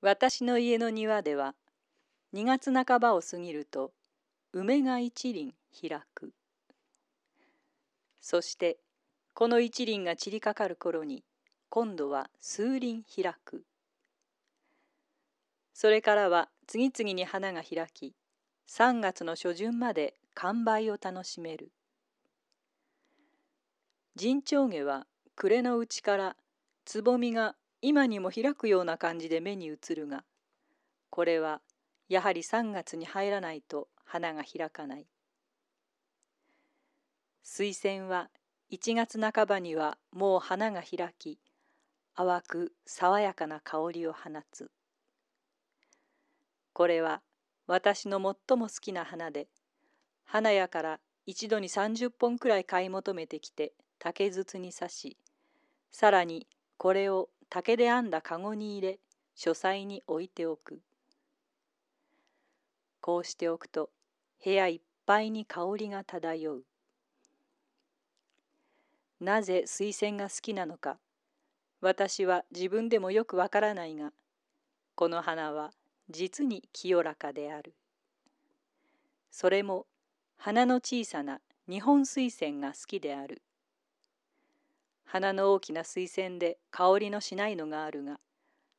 私の家の庭では2月半ばを過ぎると梅が一輪開くそしてこの一輪が散りかかる頃に今度は数輪開くそれからは次々に花が開き3月の初旬まで完売を楽しめる陣長下は暮れのうちからつぼみが今にも開くような感じで目に映るがこれはやはり3月に入らないと花が開かない水仙は1月半ばにはもう花が開き淡く爽やかな香りを放つこれは私の最も好きな花で花屋から一度に30本くらい買い求めてきて竹筒に刺しさらにこれを竹で編んだ籠に入れ書斎に置いておくこうしておくと部屋いっぱいに香りが漂うなぜ水仙が好きなのか私は自分でもよくわからないがこの花は実に清らかであるそれも花の小さな日本水仙が好きである花の大きな水仙で香りのしないのがあるが、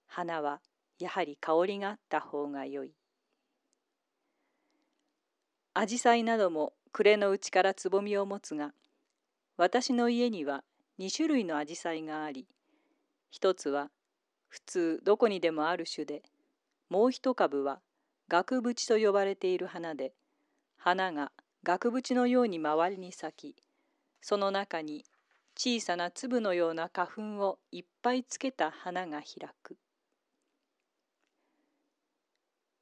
花はやはり香りがあった方がよい。アジサイなども暮れのうちからつぼみを持つが、私の家には2種類のアジサイがあり、一つは普通どこにでもある種で、もう一株は額縁と呼ばれている花で、花が額縁のように周りに咲き、その中に小さな粒のような花粉をいっぱいつけた花が開く。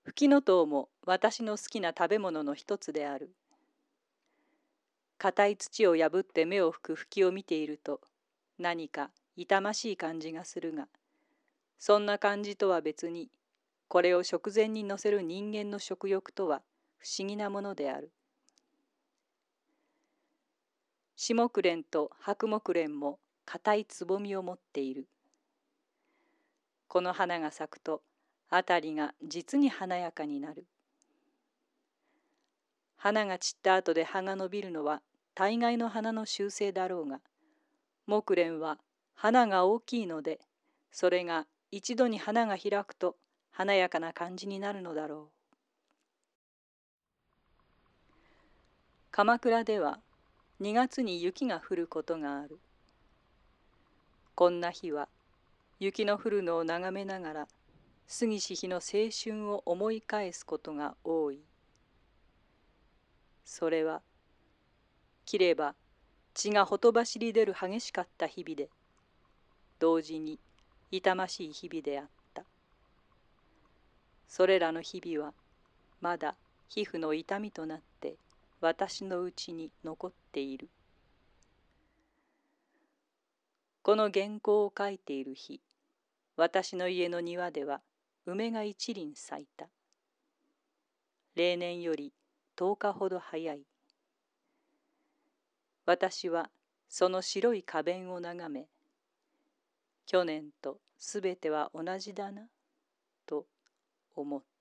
フキノトウも私の好きな食べ物の一つである。硬い土を破って目を拭くフキを見ていると何か痛ましい感じがするがそんな感じとは別にこれを食前に乗せる人間の食欲とは不思議なものである。下紅蓮と白木蓮も固いつぼみを持っている。この花が咲くと辺りが実に華やかになる。花が散った後で葉が伸びるのは大概の花の習性だろうが木蓮は花が大きいのでそれが一度に花が開くと華やかな感じになるのだろう。鎌倉では2月に雪が降ることがあるこんな日は雪の降るのを眺めながら杉氏日の青春を思い返すことが多いそれは切れば血がほとばしり出る激しかった日々で同時に痛ましい日々であったそれらの日々はまだ皮膚の痛みとなって私のうちに残っている。この原稿を書いている日、私の家の庭では梅が一輪咲いた。例年より10日ほど早い。私はその白い花弁を眺め、去年とすべては同じだな、と思った。